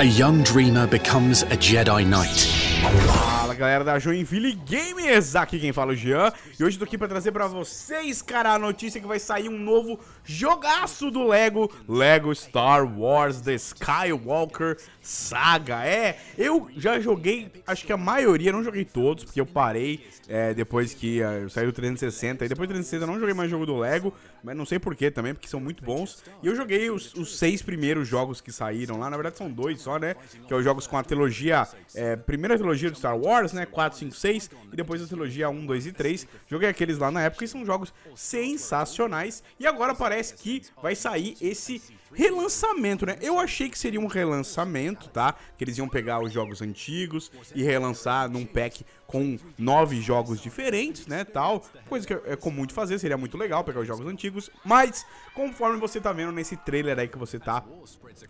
A young dreamer becomes a Jedi Knight. Fala galera da Joinville Games, aqui quem fala é o Jean E hoje tô aqui pra trazer pra vocês, cara, a notícia que vai sair um novo jogaço do Lego Lego Star Wars The Skywalker Saga É, eu já joguei, acho que a maioria, não joguei todos Porque eu parei é, depois que é, saiu o 360 E depois do 360 eu não joguei mais jogo do Lego Mas não sei porquê também, porque são muito bons E eu joguei os, os, seis primeiros jogos que saíram lá Na verdade são dois só, né? Que é os jogos com a trilogia, é, primeira trilogia do Star Wars Warriors, né? 4, 5, 6. E depois a trilogia 1, 2 e 3. Joguei aqueles lá na época e são jogos sensacionais. E agora parece que vai sair esse Relançamento, né? Eu achei que seria um relançamento, tá? Que eles iam pegar os jogos antigos e relançar num pack com nove jogos diferentes, né, tal. Coisa que é comum de fazer, seria muito legal pegar os jogos antigos. Mas, conforme você tá vendo nesse trailer aí que você tá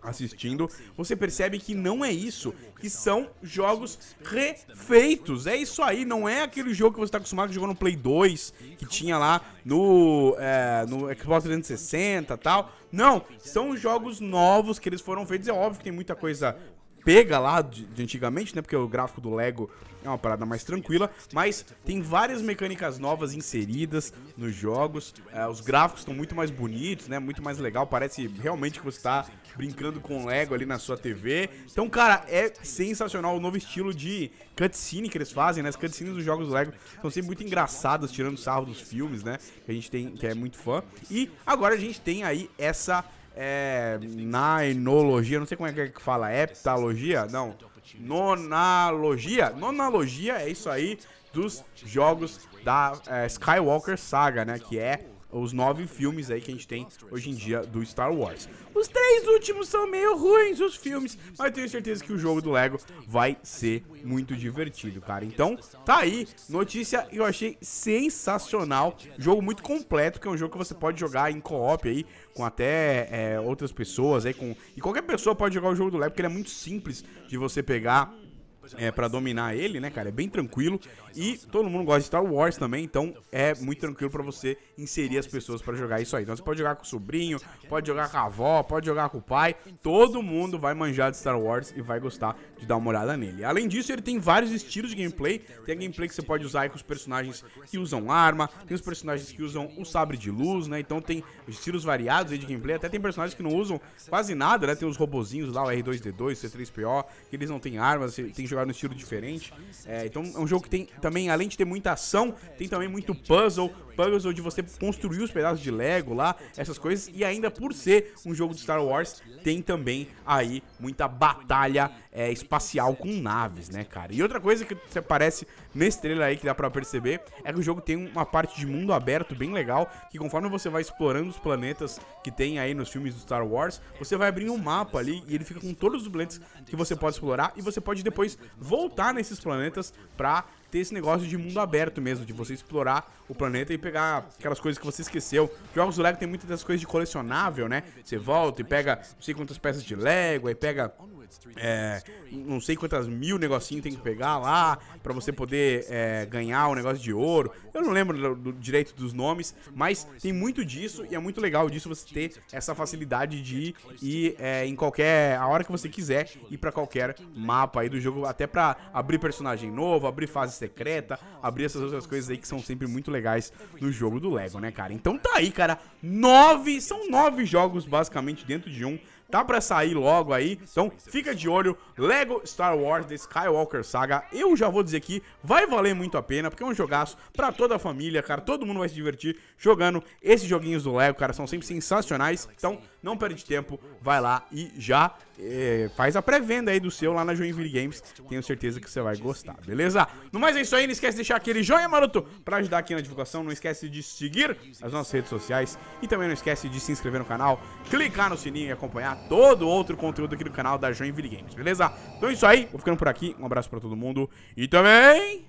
assistindo, você percebe que não é isso, que são jogos refeitos. É isso aí, não é aquele jogo que você tá acostumado a jogar no Play 2, que tinha lá no, é, no Xbox 360 tal. Não, são os jogos novos que eles foram feitos. É óbvio que tem muita coisa pega lá de, de, antigamente, né? Porque o gráfico do Lego é uma parada mais tranquila, mas tem várias mecânicas novas inseridas nos jogos. É, os gráficos estão muito mais bonitos, né? Muito mais legal. Parece realmente que você está brincando com Lego ali na sua TV. Então, cara, é sensacional o novo estilo de cutscene que eles fazem, né? As cutscenes dos jogos do Lego são sempre muito engraçadas, tirando sarro dos filmes, né? Que a gente tem, que é muito fã. E agora a gente tem aí essa é, nainologia, não sei como é, é que fala, heptalogia? Não, nonalogia. Nonalogia é isso aí dos jogos da é, Skywalker Saga, né? Que é os nove filmes aí que a gente tem hoje em dia do Star Wars. Os três últimos são meio ruins, os filmes, mas tenho certeza que o jogo do Lego vai ser muito divertido, cara. Então, tá aí, notícia que eu achei sensacional, jogo muito completo, que é um jogo que você pode jogar em co-op aí, com até é, outras pessoas aí, com... E qualquer pessoa pode jogar o jogo do Lego, porque ele é muito simples de você pegar é, é para dominar ele, né, cara? É bem tranquilo. E todo mundo gosta de Star Wars também, então é muito tranquilo para você inserir as pessoas para jogar isso aí. Então você pode jogar com o sobrinho, pode jogar com a avó, pode jogar com o pai. Todo mundo vai manjar de Star Wars e vai gostar de dar uma olhada nele. Além disso, ele tem vários estilos de gameplay. Tem a gameplay que você pode usar com os personagens que usam arma, tem os personagens que usam o sabre de luz, né? Então tem estilos variados aí de gameplay. Até tem personagens que não usam quase nada, né? Tem os robozinhos lá, o R2D2, C3PO, que eles não têm armas, tem jogar num estilo diferente. É, então é um jogo que tem também, além de ter muita ação, tem também muito puzzle, puzzle de você construir os pedaços de Lego lá, essas coisas, e ainda por ser um jogo de Star Wars, tem também aí muita batalha é, espacial com naves, né, cara? E outra coisa que aparece nesse trailer aí que dá pra perceber é que o jogo tem uma parte de mundo aberto bem legal, que conforme você vai explorando os planetas que tem aí nos filmes do Star Wars, você vai abrir um mapa ali e ele fica com todos os planetas que você pode explorar e você pode depois voltar nesses planetas pra ter esse negócio de mundo aberto mesmo, de você explorar o planeta e pegar aquelas coisas que você esqueceu. Jogos do Lego tem muitas dessas coisas de colecionável, né? Você volta e pega não sei quantas peças de Lego, aí pega é, não sei quantas mil negocinhos tem que pegar lá para você poder é, ganhar o um negócio de ouro. Eu não lembro do, do direito dos nomes, mas tem muito disso e é muito legal disso você ter essa facilidade de ir é, em qualquer a hora que você quiser ir para qualquer mapa aí do jogo, até para abrir personagem novo, abrir fase secreta, abrir essas outras coisas aí que são sempre muito legais no jogo do Lego, né, cara? Então tá aí, cara. Nove são nove jogos basicamente dentro de um Tá pra sair logo aí. Então fica de olho. Lego Star Wars The Skywalker Saga. Eu já vou dizer que vai valer muito a pena, porque é um jogaço pra toda a família, cara. Todo mundo vai se divertir jogando esses joguinhos do Lego, cara. São sempre sensacionais. Então não perde tempo, vai lá e já é, faz a pré-venda aí do seu lá na Joinville Games. Tenho certeza que você vai gostar, beleza? No mais é isso aí, não esquece de deixar aquele joinha maroto pra ajudar aqui na divulgação. Não esquece de seguir as nossas redes sociais e também não esquece de se inscrever no canal, clicar no sininho e acompanhar todo outro conteúdo aqui do canal da Joinville Games, beleza? Então é isso aí, vou ficando por aqui. Um abraço pra todo mundo e também...